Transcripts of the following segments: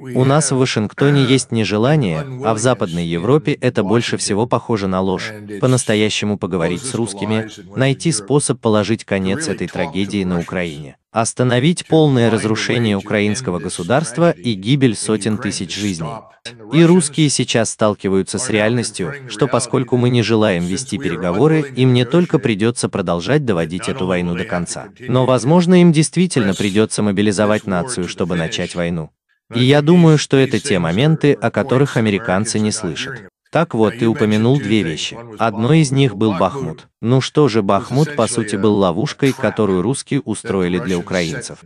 У нас в Вашингтоне есть нежелание, а в Западной Европе это больше всего похоже на ложь. По-настоящему поговорить с русскими, найти способ положить конец этой трагедии на Украине. Остановить полное разрушение украинского государства и гибель сотен тысяч жизней. И русские сейчас сталкиваются с реальностью, что поскольку мы не желаем вести переговоры, им не только придется продолжать доводить эту войну до конца, но, возможно, им действительно придется мобилизовать нацию, чтобы начать войну. И я думаю, что это те моменты, о которых американцы не слышат. Так вот, ты упомянул две вещи. Одной из них был Бахмут. Ну что же, Бахмут, по сути, был ловушкой, которую русские устроили для украинцев.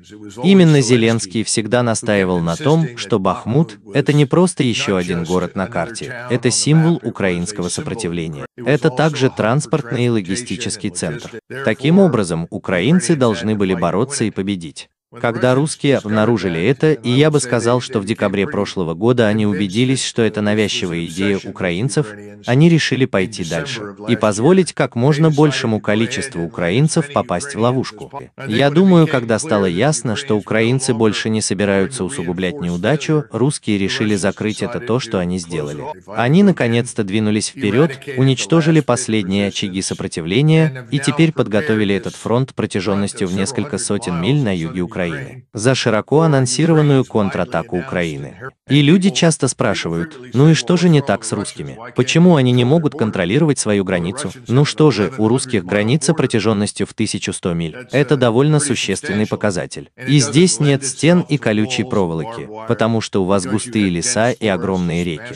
Именно Зеленский всегда настаивал на том, что Бахмут – это не просто еще один город на карте, это символ украинского сопротивления. Это также транспортный и логистический центр. Таким образом, украинцы должны были бороться и победить. Когда русские обнаружили это, и я бы сказал, что в декабре прошлого года они убедились, что это навязчивая идея украинцев, они решили пойти дальше и позволить как можно большему количеству украинцев попасть в ловушку. Я думаю, когда стало ясно, что украинцы больше не собираются усугублять неудачу, русские решили закрыть это то, что они сделали. Они наконец-то двинулись вперед, уничтожили последние очаги сопротивления и теперь подготовили этот фронт протяженностью в несколько сотен миль на юге Украины. Украины, за широко анонсированную контратаку Украины. И люди часто спрашивают, ну и что же не так с русскими? Почему они не могут контролировать свою границу? Ну что же, у русских граница протяженностью в 1100 миль. Это довольно существенный показатель. И здесь нет стен и колючей проволоки, потому что у вас густые леса и огромные реки.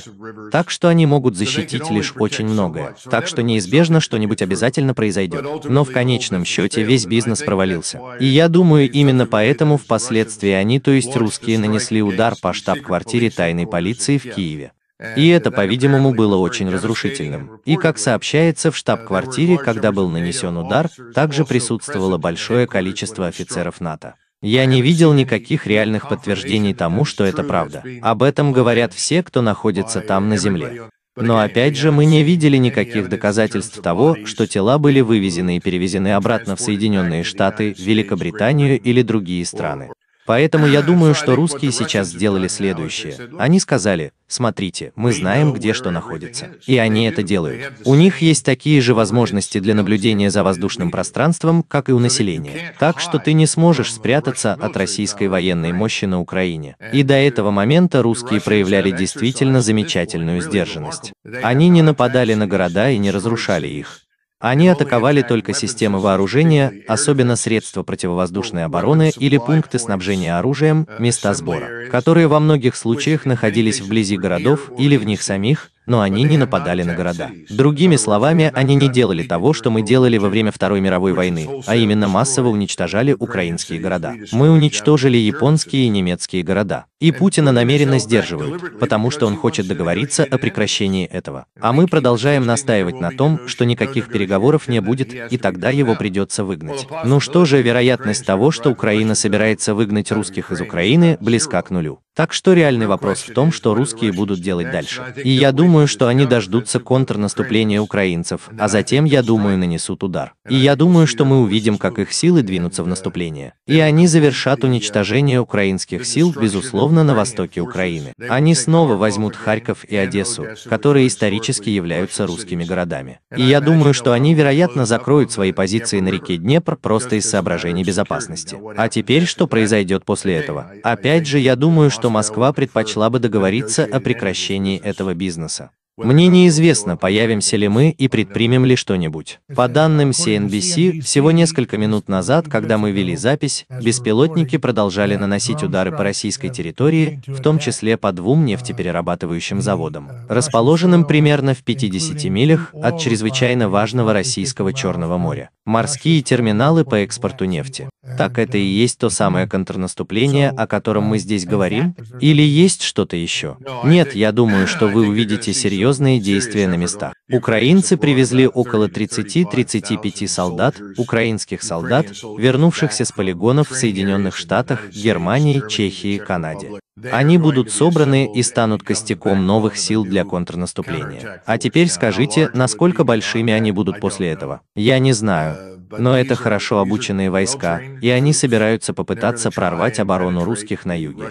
Так что они могут защитить лишь очень многое. Так что неизбежно что-нибудь обязательно произойдет. Но в конечном счете весь бизнес провалился. И я думаю, именно поэтому Поэтому впоследствии они, то есть русские, нанесли удар по штаб-квартире тайной полиции в Киеве. И это, по-видимому, было очень разрушительным. И, как сообщается, в штаб-квартире, когда был нанесен удар, также присутствовало большое количество офицеров НАТО. Я не видел никаких реальных подтверждений тому, что это правда. Об этом говорят все, кто находится там на земле. Но опять же, мы не видели никаких доказательств того, что тела были вывезены и перевезены обратно в Соединенные Штаты, Великобританию или другие страны. Поэтому я думаю, что русские сейчас сделали следующее. Они сказали, смотрите, мы знаем, где что находится. И они это делают. У них есть такие же возможности для наблюдения за воздушным пространством, как и у населения. Так что ты не сможешь спрятаться от российской военной мощи на Украине. Э, и до э, этого момента русские проявляли действительно замечательную сдержанность. Они не нападали на города и не разрушали их. Они атаковали только системы вооружения, особенно средства противовоздушной обороны или пункты снабжения оружием, места сбора, которые во многих случаях находились вблизи городов или в них самих, но они не нападали на города. Другими словами, они не делали того, что мы делали во время Второй мировой войны, а именно массово уничтожали украинские города. Мы уничтожили японские и немецкие города. И Путина намеренно сдерживают, потому что он хочет договориться о прекращении этого. А мы продолжаем настаивать на том, что никаких переговоров не будет, и тогда его придется выгнать. Ну что же, вероятность того, что Украина собирается выгнать русских из Украины, близка к нулю. Так что реальный вопрос в том, что русские будут делать дальше. И я думаю, что они дождутся контрнаступления украинцев, а затем, я думаю, нанесут удар. И я думаю, что мы увидим, как их силы двинутся в наступление. И они завершат уничтожение украинских сил, безусловно, на востоке Украины. Они снова возьмут Харьков и Одессу, которые исторически являются русскими городами. И я думаю, что они, вероятно, закроют свои позиции на реке Днепр просто из соображений безопасности. А теперь что произойдет после этого? Опять же, я думаю, что что Москва предпочла бы договориться о прекращении этого бизнеса. Мне неизвестно, появимся ли мы и предпримем ли что-нибудь. По данным CNBC, всего несколько минут назад, когда мы вели запись, беспилотники продолжали наносить удары по российской территории, в том числе по двум нефтеперерабатывающим заводам, расположенным примерно в 50 милях от чрезвычайно важного российского Черного моря морские терминалы по экспорту нефти. Так это и есть то самое контрнаступление, о котором мы здесь говорим? Или есть что-то еще? Нет, я думаю, что вы увидите серьезные действия на местах. Украинцы привезли около 30-35 солдат, украинских солдат, вернувшихся с полигонов в Соединенных Штатах, Германии, Чехии, Канаде. Они будут собраны и станут костяком новых сил для контрнаступления. А теперь скажите, насколько большими они будут после этого? Я не знаю. Но это хорошо обученные войска, и они собираются попытаться прорвать оборону русских на юге.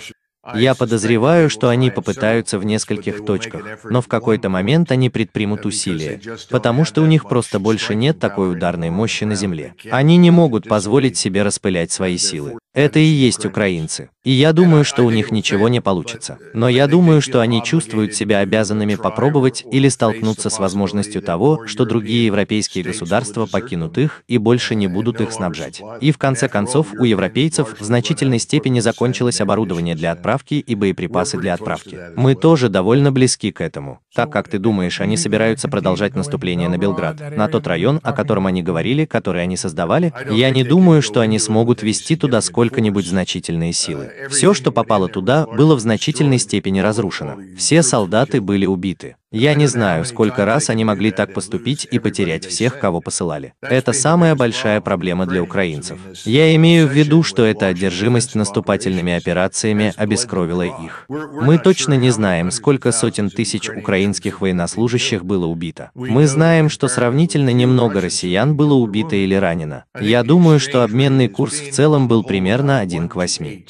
Я подозреваю, что они попытаются в нескольких точках, но в какой-то момент они предпримут усилия, потому что у них просто больше нет такой ударной мощи на земле. Они не могут позволить себе распылять свои силы. Это и есть украинцы. И я думаю, что у них ничего не получится. Но я думаю, что они чувствуют себя обязанными попробовать или столкнуться с возможностью того, что другие европейские государства покинут их и больше не будут их снабжать. И в конце концов, у европейцев в значительной степени закончилось оборудование для отправки отправки и боеприпасы для отправки. Мы тоже довольно близки к этому. Так как ты думаешь, они собираются продолжать наступление на Белград, на тот район, о котором они говорили, который они создавали? Я не думаю, что они смогут вести туда сколько-нибудь значительные силы. Все, что попало туда, было в значительной степени разрушено. Все солдаты были убиты. Я не знаю, сколько раз они могли так поступить и потерять всех, кого посылали. Это самая большая проблема для украинцев. Я имею в виду, что эта одержимость наступательными операциями обескровила их. Мы точно не знаем, сколько сотен тысяч украинцев украинских военнослужащих было убито. Мы знаем, что сравнительно немного россиян было убито или ранено. Я думаю, что обменный курс в целом был примерно 1 к 8.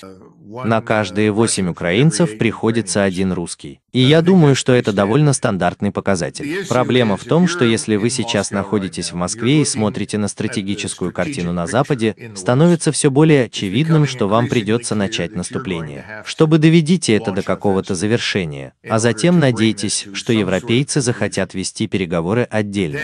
На каждые 8 украинцев приходится один русский. И я думаю, что это довольно стандартный показатель. Проблема в том, что если вы сейчас находитесь в Москве и смотрите на стратегическую картину на Западе, становится все более очевидным, что вам придется начать наступление. Чтобы доведите это до какого-то завершения, а затем надейтесь, что европейцы захотят вести переговоры отдельно.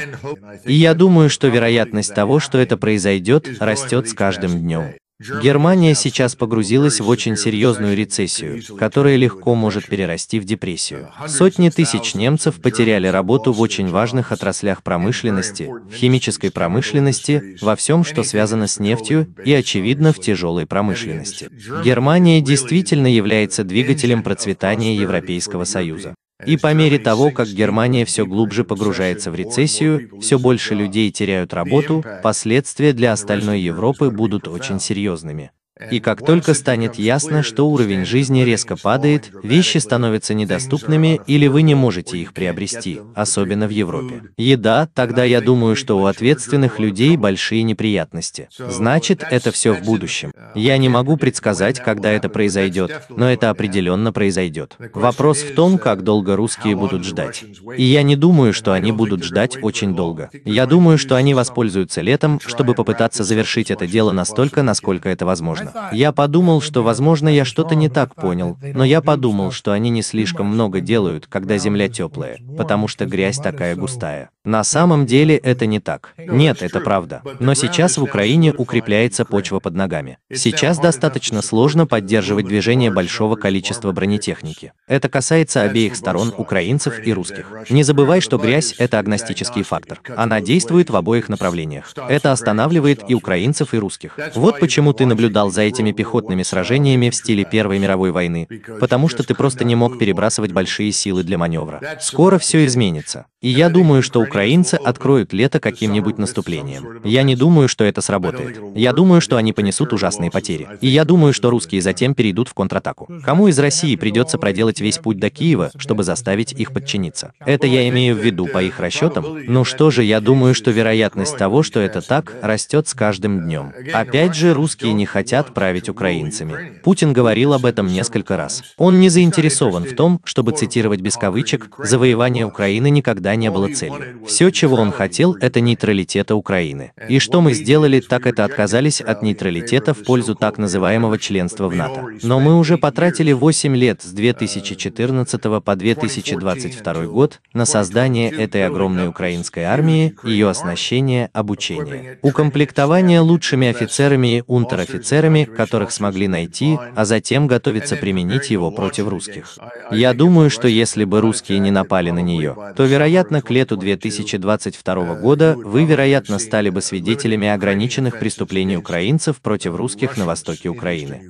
И я думаю, что вероятность того, что это произойдет, растет с каждым днем. Германия сейчас погрузилась в очень серьезную рецессию, которая легко может перерасти в депрессию. Сотни тысяч немцев потеряли работу в очень важных отраслях промышленности, химической промышленности, во всем, что связано с нефтью и, очевидно, в тяжелой промышленности. Германия действительно является двигателем процветания Европейского Союза. И по мере того, как Германия все глубже погружается в рецессию, все больше людей теряют работу, последствия для остальной Европы будут очень серьезными. И как только станет ясно, что уровень жизни резко падает, вещи становятся недоступными или вы не можете их приобрести, особенно в Европе. Еда, тогда я думаю, что у ответственных людей большие неприятности. Значит, это все в будущем. Я не могу предсказать, когда это произойдет, но это определенно произойдет. Вопрос в том, как долго русские будут ждать. И я не думаю, что они будут ждать очень долго. Я думаю, что они воспользуются летом, чтобы попытаться завершить это дело настолько, насколько это возможно. Я подумал, что, возможно, я что-то не так понял, но я подумал, что они не слишком много делают, когда земля теплая, потому что грязь такая густая. На самом деле это не так. Нет, это правда. Но сейчас в Украине укрепляется почва под ногами. Сейчас достаточно сложно поддерживать движение большого количества бронетехники. Это касается обеих сторон, украинцев и русских. Не забывай, что грязь – это агностический фактор. Она действует в обоих направлениях. Это останавливает и украинцев, и русских. Вот почему ты наблюдал за за этими пехотными сражениями в стиле Первой мировой войны, потому что ты просто не мог перебрасывать большие силы для маневра. Скоро все изменится. И я думаю, что украинцы откроют лето каким-нибудь наступлением. Я не думаю, что это сработает. Я думаю, что они понесут ужасные потери. И я думаю, что русские затем перейдут в контратаку. Кому из России придется проделать весь путь до Киева, чтобы заставить их подчиниться? Это я имею в виду по их расчетам. Ну что же, я думаю, что вероятность того, что это так, растет с каждым днем. Опять же, русские не хотят править украинцами. Путин говорил об этом несколько раз. Он не заинтересован в том, чтобы цитировать без кавычек, завоевание Украины никогда никогда не было целью. Все, чего он хотел, это нейтралитета Украины. И что мы сделали, так это отказались от нейтралитета в пользу так называемого членства в НАТО. Но мы уже потратили 8 лет с 2014 uh, по 2022 год на создание этой огромной украинской армии, ее оснащение, обучение. Укомплектование лучшими офицерами и унтер-офицерами, которых смогли найти, а затем готовиться применить его против русских. Я думаю, что если бы русские не напали на нее, то, вероятно, Вероятно, к лету 2022 года вы, вероятно, стали бы свидетелями ограниченных преступлений украинцев против русских на востоке Украины.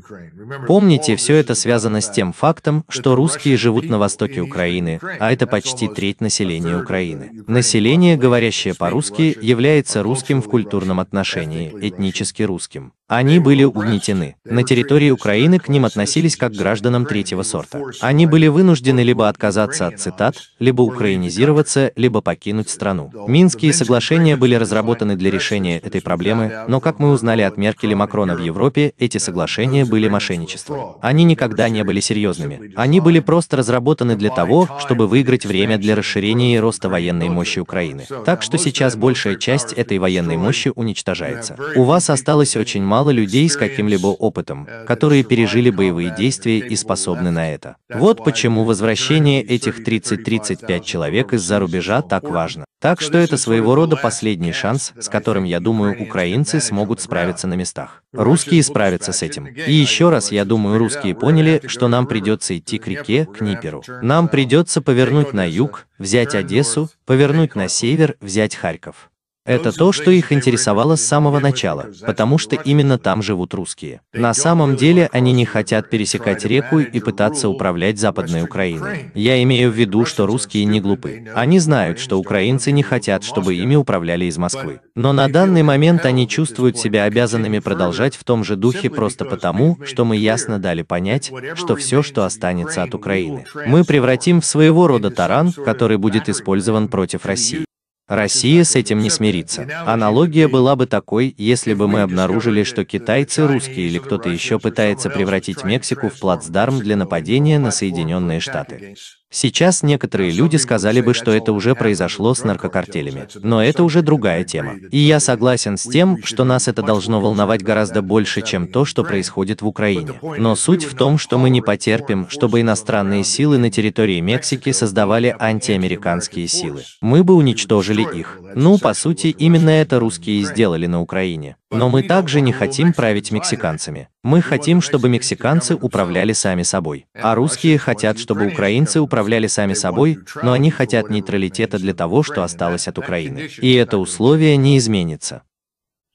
Помните, все это связано с тем фактом, что русские живут на востоке Украины, а это почти треть населения Украины. Население, говорящее по-русски, является русским в культурном отношении, этнически русским. Они были угнетены. На территории Украины к ним относились как к гражданам третьего сорта. Они были вынуждены либо отказаться от цитат, либо украинизироваться, либо покинуть страну. Минские соглашения были разработаны для решения этой проблемы, но, как мы узнали от Меркель и Макрона в Европе, эти соглашения были мошенничеством. Они никогда не были серьезными. Они были просто разработаны для того, чтобы выиграть время для расширения и роста военной мощи Украины. Так что сейчас большая часть этой военной мощи уничтожается. У вас осталось очень мало мало людей с каким-либо опытом, которые пережили боевые действия и способны на это. Вот почему возвращение этих 30-35 человек из-за рубежа так важно. Так что это своего рода последний шанс, с которым, я думаю, украинцы смогут справиться на местах. Русские справятся с этим. И еще раз, я думаю, русские поняли, что нам придется идти к реке, к Ниперу. Нам придется повернуть на юг, взять Одессу, повернуть на север, взять Харьков. Это то, что их интересовало с самого начала, потому что именно там живут русские. На самом деле они не хотят пересекать реку и пытаться управлять Западной Украиной. Я имею в виду, что русские не глупы. Они знают, что украинцы не хотят, чтобы ими управляли из Москвы. Но на данный момент они чувствуют себя обязанными продолжать в том же духе просто потому, что мы ясно дали понять, что все, что останется от Украины, мы превратим в своего рода таран, который будет использован против России. Россия с этим не смирится. Аналогия была бы такой, если бы мы обнаружили, что китайцы, русские или кто-то еще пытается превратить Мексику в плацдарм для нападения на Соединенные Штаты. Сейчас некоторые люди сказали бы, что это уже произошло с наркокартелями. Но это уже другая тема. И я согласен с тем, что нас это должно волновать гораздо больше, чем то, что происходит в Украине. Но суть в том, что мы не потерпим, чтобы иностранные силы на территории Мексики создавали антиамериканские силы. Мы бы уничтожили уничтожили их. Ну, по сути, именно это русские сделали на Украине. Но мы также не хотим править мексиканцами. Мы ну хотим, чтобы мексиканцы управляли сами собой. А русские хотят, чтобы украинцы управляли сами собой, но они хотят нейтралитета для того, что осталось от Украины. И это условие не изменится.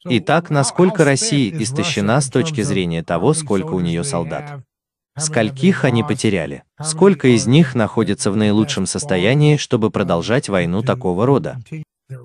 Итак, насколько Россия истощена с точки зрения того, сколько у нее солдат? Скольких они потеряли? Сколько из них находится в наилучшем состоянии, чтобы продолжать войну такого рода?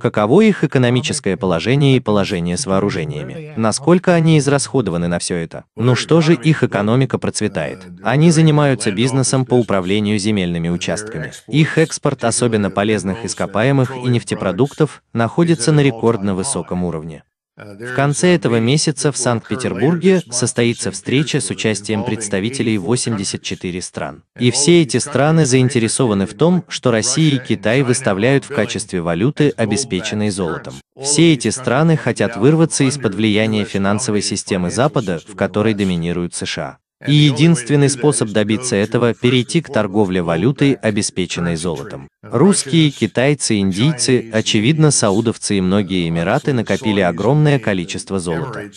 Каково их экономическое положение и положение с вооружениями? Насколько они израсходованы на все это? Ну что же их экономика процветает? Они занимаются бизнесом по управлению земельными участками. Их экспорт, особенно полезных ископаемых и нефтепродуктов, находится на рекордно высоком уровне. В конце этого месяца в Санкт-Петербурге состоится встреча с участием представителей 84 стран. И все эти страны заинтересованы в том, что Россия и Китай выставляют в качестве валюты, обеспеченной золотом. Все эти страны хотят вырваться из-под влияния финансовой системы Запада, в которой доминируют США. И единственный способ добиться этого – перейти к торговле валютой, обеспеченной золотом. Русские, китайцы, индийцы, очевидно, саудовцы и многие эмираты накопили огромное количество золота.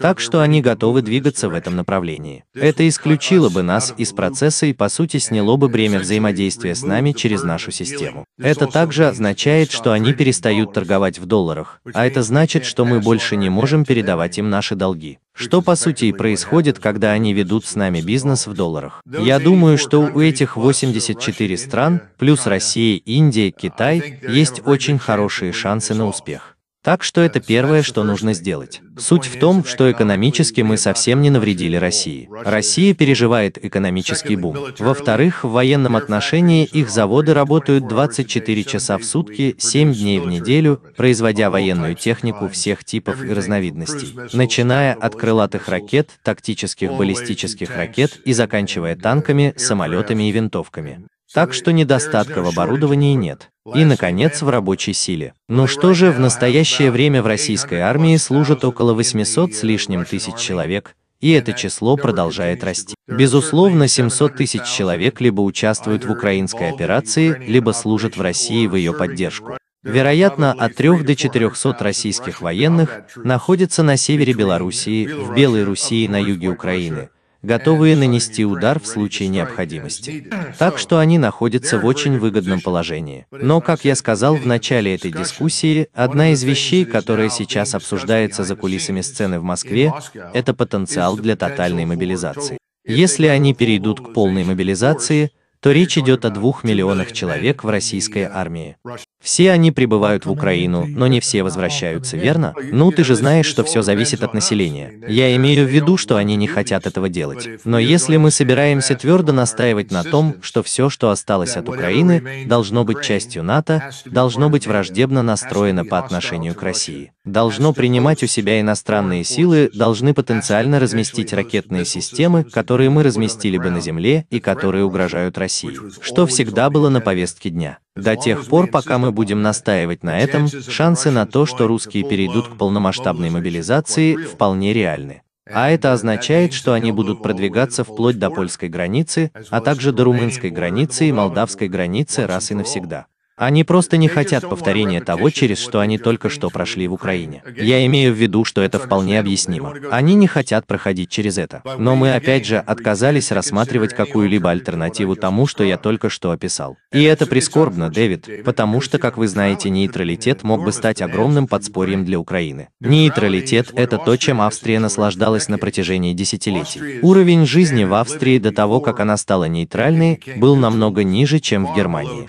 Так что они готовы двигаться в этом направлении. Это исключило бы нас из процесса и по сути сняло бы бремя взаимодействия с нами через нашу систему. Это также означает, что они перестают торговать в долларах, а это значит, что мы больше не можем передавать им наши долги. Что по сути и происходит, когда они ведут с нами бизнес в долларах. Я думаю, что у этих 84 стран, плюс Россия, Индия, Китай, есть очень хорошие шансы на успех. Так что это первое, что нужно сделать. Суть в том, что экономически мы совсем не навредили России. Россия переживает экономический бум. Во-вторых, в военном отношении их заводы работают 24 часа в сутки, 7 дней в неделю, производя военную технику всех типов и разновидностей, начиная от крылатых ракет, тактических баллистических ракет и заканчивая танками, самолетами и винтовками. Так что недостатка в оборудовании нет. И, наконец, в рабочей силе. Ну что же, в настоящее время в российской армии служат около 800 с лишним тысяч человек, и это число продолжает расти. Безусловно, 700 тысяч человек либо участвуют в украинской операции, либо служат в России в ее поддержку. Вероятно, от 3 до 400 российских военных находятся на севере Белоруссии, в Белой Руси на юге Украины, готовые нанести удар в случае необходимости. Так что они находятся в очень выгодном положении. Но, как я сказал в начале этой дискуссии, одна из вещей, которая сейчас обсуждается за кулисами сцены в Москве, это потенциал для тотальной мобилизации. Если они перейдут к полной мобилизации, то речь идет о двух миллионах человек в российской армии. Все они прибывают в Украину, но не все возвращаются, верно? Ну, ты же знаешь, что все зависит от населения. Я имею в виду, что они не хотят этого делать. Но если мы собираемся твердо настаивать на том, что все, что осталось от Украины, должно быть частью НАТО, должно быть враждебно настроено по отношению к России, должно принимать у себя иностранные силы, должны потенциально разместить ракетные системы, которые мы разместили бы на Земле и которые угрожают России России, что всегда было на повестке дня. До тех пор, пока мы будем настаивать на этом, шансы на то, что русские перейдут к полномасштабной мобилизации, вполне реальны. А это означает, что они будут продвигаться вплоть до польской границы, а также до румынской границы и молдавской границы раз и навсегда. Они просто не хотят повторения того, через что они только что прошли в Украине. Я имею в виду, что это вполне объяснимо. Они не хотят проходить через это. Но мы опять же отказались рассматривать какую-либо альтернативу тому, что я только что описал. И это прискорбно, Дэвид, потому что, как вы знаете, нейтралитет мог бы стать огромным подспорьем для Украины. Нейтралитет – это то, чем Австрия наслаждалась на протяжении десятилетий. Уровень жизни в Австрии до того, как она стала нейтральной, был намного ниже, чем в Германии.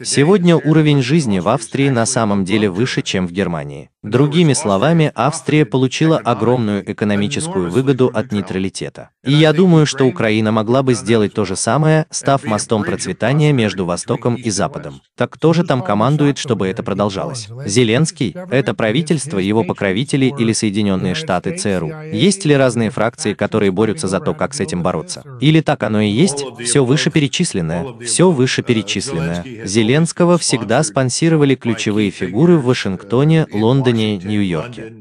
Сегодня уровень жизни в Австрии на самом деле выше, чем в Германии. Другими словами, Австрия получила огромную экономическую выгоду от нейтралитета. И я думаю, что Украина могла бы сделать то же самое, став мостом процветания между Востоком и Западом. Так кто же там командует, чтобы это продолжалось? Зеленский? Это правительство, его покровители или Соединенные Штаты, ЦРУ? Есть ли разные фракции, которые борются за то, как с этим бороться? Или так оно и есть? Все вышеперечисленное. Все вышеперечисленное. Зеленский Зеленского всегда спонсировали ключевые фигуры в Вашингтоне, Лондоне, Нью-Йорке.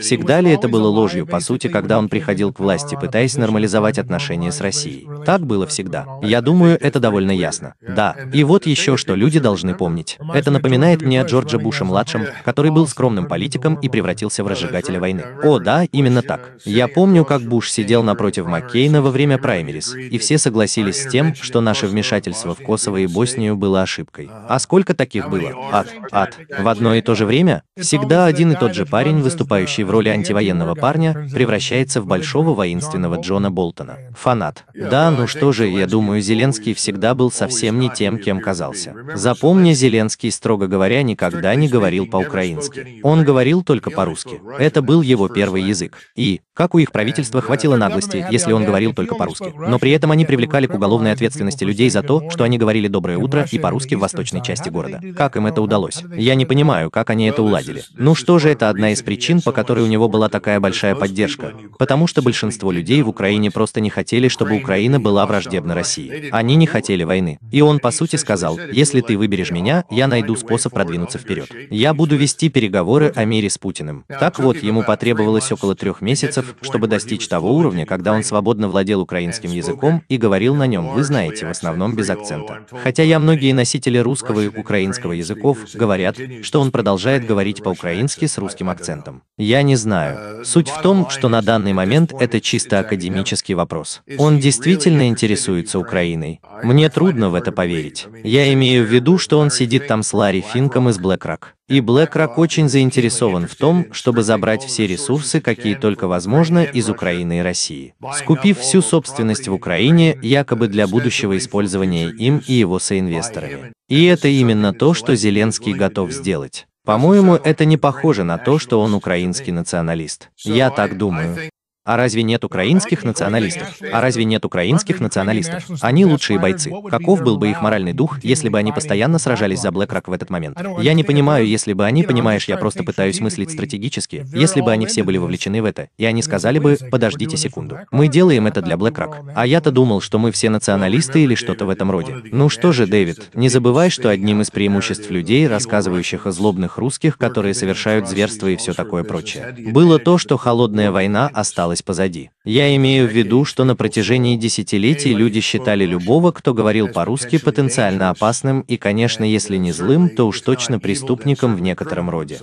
Всегда ли это было ложью, по сути, когда он приходил к власти, а пытаясь нормализовать отношения с Россией? Так было а всегда. Я думаю, это довольно ясно. Да. И вот еще что люди должны помнить. Это напоминает мне о Джорджа Буша младшем который а был скромным политиком и превратился в разжигателя войны. О, да, именно так. Я помню, как Буш сидел напротив Маккейна во время праймерис, и все согласились с тем, что наше вмешательство в Косово и Боснию было ошибкой девушкой. А сколько таких было? Ад, ад. В одно и то же время всегда один и тот же парень, выступающий в роли антивоенного парня, превращается в большого воинственного Джона Болтона. Фанат. Да, ну что же, я думаю, Зеленский всегда был совсем не тем, кем казался. Запомни, Зеленский, строго говоря, никогда не говорил по-украински. Он говорил только по-русски. Это был его первый язык. И, как у их правительства хватило наглости, если он говорил только по-русски. Но при этом они привлекали к уголовной ответственности людей за то, что они говорили «доброе утро» и по-русски в Восточной восточной части города. Как им это удалось? Я не понимаю, как они это уладили. Ну что же, это одна из причин, по которой у него была такая большая поддержка. Потому что большинство людей в Украине просто не хотели, чтобы Украина была враждебна России. Они не хотели войны. И он, по сути, сказал, если ты выберешь меня, я найду способ продвинуться вперед. Я буду вести переговоры о мире с Путиным. Так вот, ему потребовалось около трех месяцев, чтобы достичь того уровня, когда он свободно владел украинским языком и говорил на нем, вы знаете, в основном без акцента. Хотя я многие носители русского и украинского языков, говорят, что он продолжает говорить по-украински с русским акцентом. Я не знаю. Суть в том, что на данный момент это чисто академический вопрос. Он действительно интересуется Украиной. Мне трудно в это поверить. Я имею в виду, что он сидит там с Ларри Финком из BlackRock. И BlackRock очень заинтересован в том, чтобы забрать все ресурсы, какие только возможно, из Украины и России. Скупив всю собственность в Украине, якобы для будущего использования им и его соинвесторами. И это именно то, что Зеленский готов сделать. По-моему, это не похоже на то, что он украинский националист. Я так думаю. А разве нет украинских националистов? А разве нет украинских националистов? Они лучшие бойцы. Каков был бы их моральный дух, если бы они постоянно сражались за BlackRock в этот момент? Я не понимаю, если бы они, понимаешь, я просто пытаюсь мыслить стратегически, если бы они все были вовлечены в это, и они сказали бы, подождите секунду, мы делаем это для BlackRock. А я-то думал, что мы все националисты или что-то в этом роде. Ну что же, Дэвид, не забывай, что одним из преимуществ людей, рассказывающих о злобных русских, которые совершают зверства и все такое прочее, было то, что холодная война осталась осталось позади. Я имею в виду, что на протяжении десятилетий люди считали любого, кто говорил по-русски, потенциально опасным и, конечно, если не злым, то уж точно преступником в некотором роде.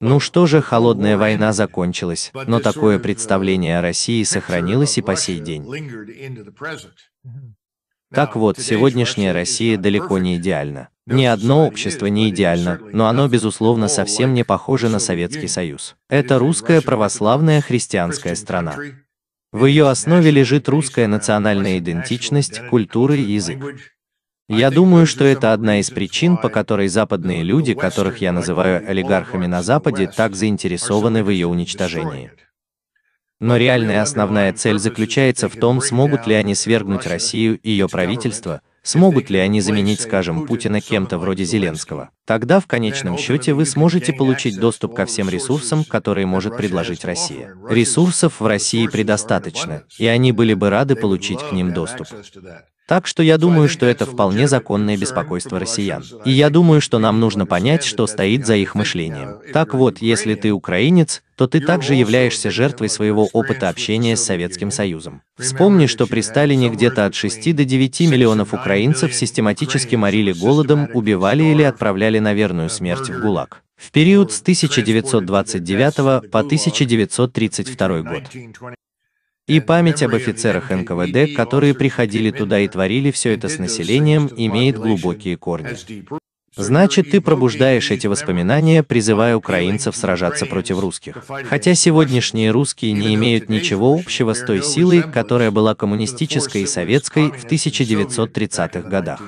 Ну что же, холодная война закончилась, но такое представление о России сохранилось и по сей день. Так вот, сегодняшняя Россия далеко не идеальна. Ни одно общество не идеально, но оно, безусловно, совсем не похоже на Советский Союз. Это русская православная христианская страна. В ее основе лежит русская национальная идентичность, культура и язык. Я думаю, что это одна из причин, по которой западные люди, которых я называю олигархами на Западе, так заинтересованы в ее уничтожении. Но реальная основная цель заключается в том, смогут ли они свергнуть Россию, и ее правительство, Смогут ли они заменить, скажем, Путина кем-то вроде Зеленского? Тогда в конечном счете вы сможете получить доступ ко всем ресурсам, которые может предложить Россия. Ресурсов в России предостаточно, и они были бы рады получить к ним доступ. Так что я думаю, что это вполне законное беспокойство россиян. И я думаю, что нам нужно понять, что стоит за их мышлением. Так вот, если ты украинец, то ты также являешься жертвой своего опыта общения с Советским Союзом. Вспомни, что при Сталине где-то от 6 до 9 миллионов украинцев систематически морили голодом, убивали или отправляли на верную смерть в ГУЛАГ. В период с 1929 по 1932 год и память об офицерах НКВД, которые приходили туда и творили все это с населением, имеет глубокие корни. Значит, ты пробуждаешь эти воспоминания, призывая украинцев сражаться против русских. Хотя сегодняшние русские не имеют ничего общего с той силой, которая была коммунистической и советской в 1930-х годах.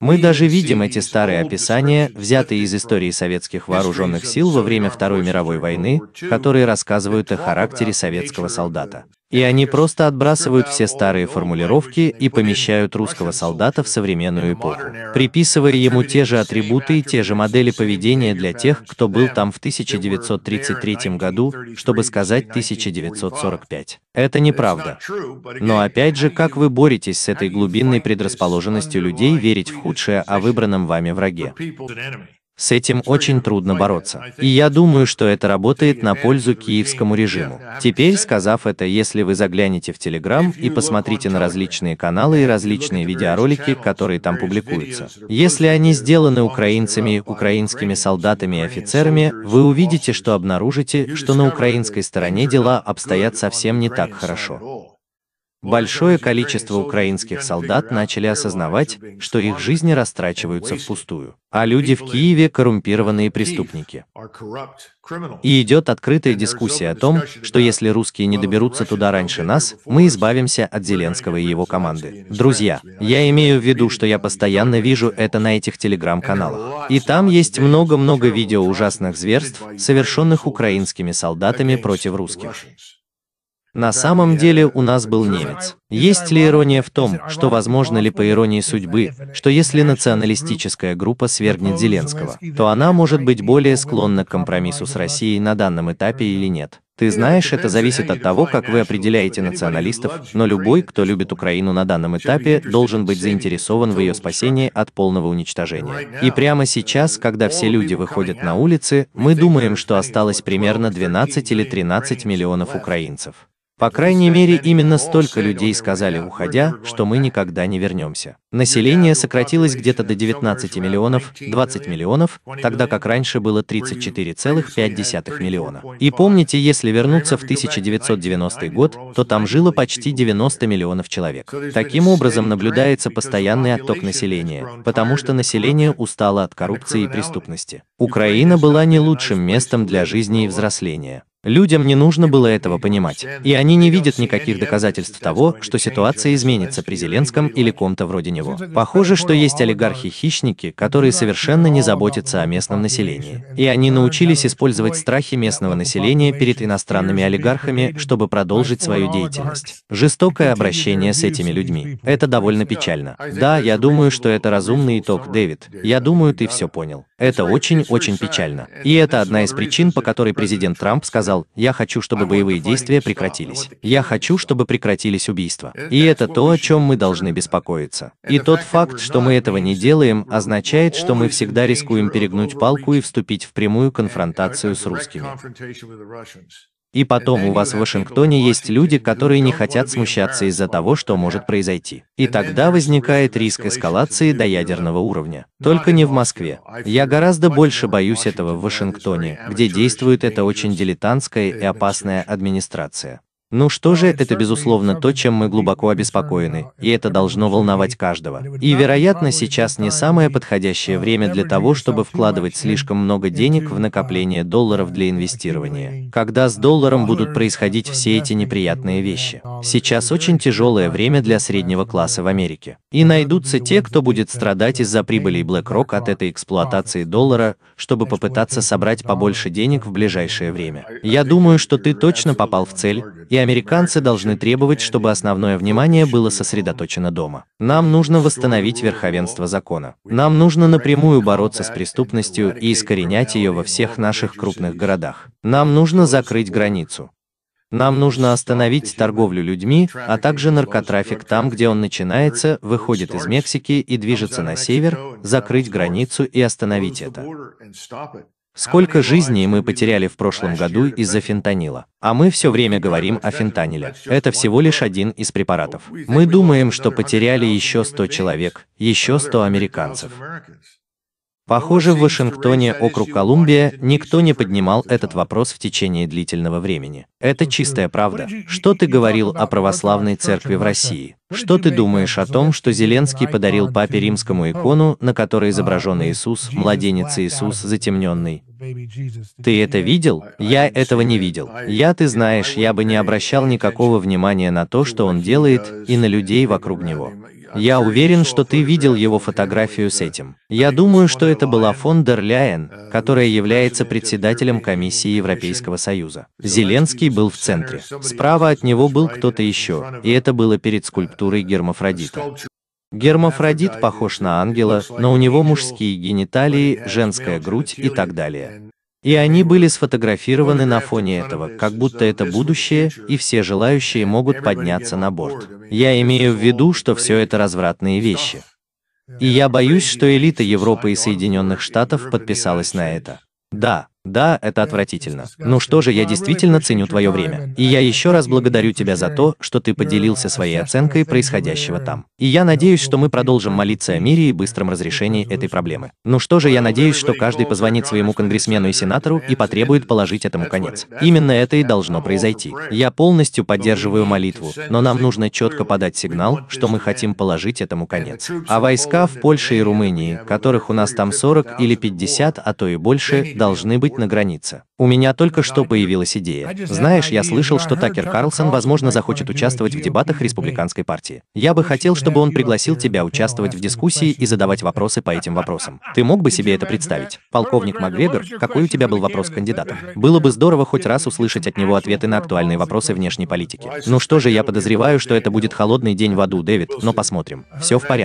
Мы даже видим эти старые описания, взятые из истории советских вооруженных сил во время Второй мировой войны, которые рассказывают о характере советского солдата. И они просто отбрасывают все старые формулировки и помещают русского солдата в современную эпоху, приписывая ему те же атрибуты и те же модели поведения для тех, кто был там в 1933 году, чтобы сказать 1945. Это неправда. Но опять же, как вы боретесь с этой глубинной предрасположенностью людей верить в худшее о выбранном вами враге? С этим очень трудно бороться. И я думаю, что это работает на пользу киевскому режиму. Теперь, сказав это, если вы заглянете в Телеграм и посмотрите на различные каналы и различные видеоролики, которые там публикуются, если они сделаны украинцами, украинскими солдатами и офицерами, вы увидите, что обнаружите, что на украинской стороне дела обстоят совсем не так хорошо. Большое количество украинских солдат начали осознавать, что их жизни растрачиваются впустую. А люди в Киеве – коррумпированные преступники. И идет открытая дискуссия о том, что если русские не доберутся туда раньше нас, мы избавимся от Зеленского и его команды. Друзья, я имею в виду, что я постоянно вижу это на этих телеграм-каналах. И там есть много-много видео ужасных зверств, совершенных украинскими солдатами против русских. На самом деле у нас был немец. Есть ли ирония в том, а что возможно ли по иронии судьбы, что если националистическая группа свергнет Зеленского, то она может быть более склонна к компромиссу с Россией на данном этапе или нет? Ты знаешь, это зависит от того, как вы определяете националистов, но любой, кто любит Украину на данном этапе, должен быть заинтересован в ее спасении от полного уничтожения. И прямо сейчас, когда все люди выходят на улицы, мы думаем, что осталось примерно 12 или 13 миллионов украинцев. По крайней мере, именно столько людей сказали, уходя, что мы никогда не вернемся. Население сократилось где-то до 19 миллионов, 20 миллионов, тогда как раньше было 34,5 миллиона. И помните, если вернуться в 1990 год, то там жило почти 90 миллионов человек. Таким образом наблюдается постоянный отток населения, потому что население устало от коррупции и преступности. Украина была не лучшим местом для жизни и взросления. Людям не нужно было этого понимать. И они не видят никаких доказательств того, что ситуация изменится при Зеленском или ком-то вроде него. Похоже, что есть олигархи-хищники, которые совершенно не заботятся о местном населении. И они научились использовать страхи местного населения перед иностранными олигархами, чтобы продолжить свою деятельность. Жестокое обращение с этими людьми. Это довольно печально. Да, я думаю, что это разумный итог, Дэвид. Я думаю, ты все понял. Это очень-очень печально. И это одна из причин, по которой президент Трамп сказал, я хочу, чтобы боевые действия прекратились. Я хочу, чтобы прекратились убийства. И это то, о чем мы должны беспокоиться. И тот факт, что мы этого не делаем, означает, что мы всегда рискуем перегнуть палку и вступить в прямую uh, конфронтацию с русскими. И потом у вас в Вашингтоне есть люди, которые не хотят смущаться из-за того, что может произойти. И тогда возникает риск эскалации до ядерного уровня. Только не в Москве. Э, Я гораздо больше боюсь этого в Вашингтоне, где действует эта очень дилетантская и опасная администрация. Ну что же, это безусловно то, чем мы глубоко обеспокоены, и это должно волновать каждого. И, вероятно, сейчас не самое подходящее э, время для того, чтобы вкладывать слишком много денег в накопление долларов для инвестирования, когда с долларом будут происходить все эти неприятные вещи. Сейчас очень тяжелое время для среднего класса в Америке. И найдутся те, кто будет страдать из-за прибылей BlackRock от этой эксплуатации доллара, чтобы попытаться собрать побольше денег в ближайшее время. Я думаю, что ты точно попал в цель, и американцы должны требовать, чтобы основное внимание было сосредоточено дома. Нам нужно восстановить верховенство закона. Нам нужно напрямую бороться с преступностью и искоренять ее во всех наших крупных городах. Нам нужно закрыть границу. Нам нужно остановить торговлю людьми, а также наркотрафик там, где он начинается, выходит из Мексики и движется на север, закрыть границу и остановить это. Сколько жизней мы потеряли в прошлом году из-за фентанила? А мы все время говорим о фентаниле. Это всего лишь один из препаратов. Мы думаем, что потеряли еще 100 человек, еще 100 американцев. Похоже, в Вашингтоне, округ Колумбия, никто не поднимал этот вопрос в течение длительного времени. Это чистая правда. Что ты говорил о православной церкви в России? Что ты думаешь о том, что Зеленский подарил папе римскому икону, на которой изображен Иисус, младенец Иисус затемненный? Ты это видел? Я этого не видел. Я, ты знаешь, я бы не обращал никакого внимания на то, что он делает, и на людей вокруг него. Я уверен, что ты видел его фотографию с этим. Я думаю, что это была фон дер Ляйен, которая является председателем комиссии Европейского Союза. Зеленский был в центре. Справа от него был кто-то еще, и это было перед скульптурой Гермафродита. Гермафродит похож на ангела, но у него мужские гениталии, женская грудь и так далее. И они были сфотографированы на фоне этого, как будто это будущее, и все желающие могут подняться на борт. Я имею в виду, что все это развратные вещи. И я боюсь, что элита Европы и Соединенных Штатов подписалась на это. Да, да, это отвратительно. Ну что же, я действительно ценю твое время. И я еще раз благодарю тебя за то, что ты поделился своей оценкой происходящего там. И я надеюсь, ну, что мы продолжим молиться о мире и быстром разрешении этой проблемы. Ну что же, я надеюсь, что каждый позвонит своему конгрессмену и сенатору и потребует положить этому конец. Именно это и должно произойти. Я полностью поддерживаю молитву, но нам нужно четко подать сигнал, что мы хотим положить этому конец. А войска в Польше и Румынии, которых у нас там 40 или 50, а то и больше, должны быть быть на границе. У меня только что появилась идея. Знаешь, я слышал, что Такер Карлсон, возможно, захочет участвовать в дебатах республиканской партии. Я бы хотел, чтобы он пригласил тебя участвовать в дискуссии и задавать вопросы по этим вопросам. Ты мог бы себе это представить? Полковник Макгрегор, какой у тебя был вопрос к кандидатам? Было бы здорово хоть раз услышать от него ответы на актуальные вопросы внешней политики. Ну что же, я подозреваю, что это будет холодный день в аду, Дэвид, но посмотрим. Все в порядке.